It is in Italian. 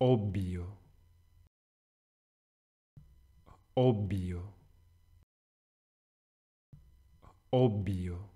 Obbio. Obbio. Obbio.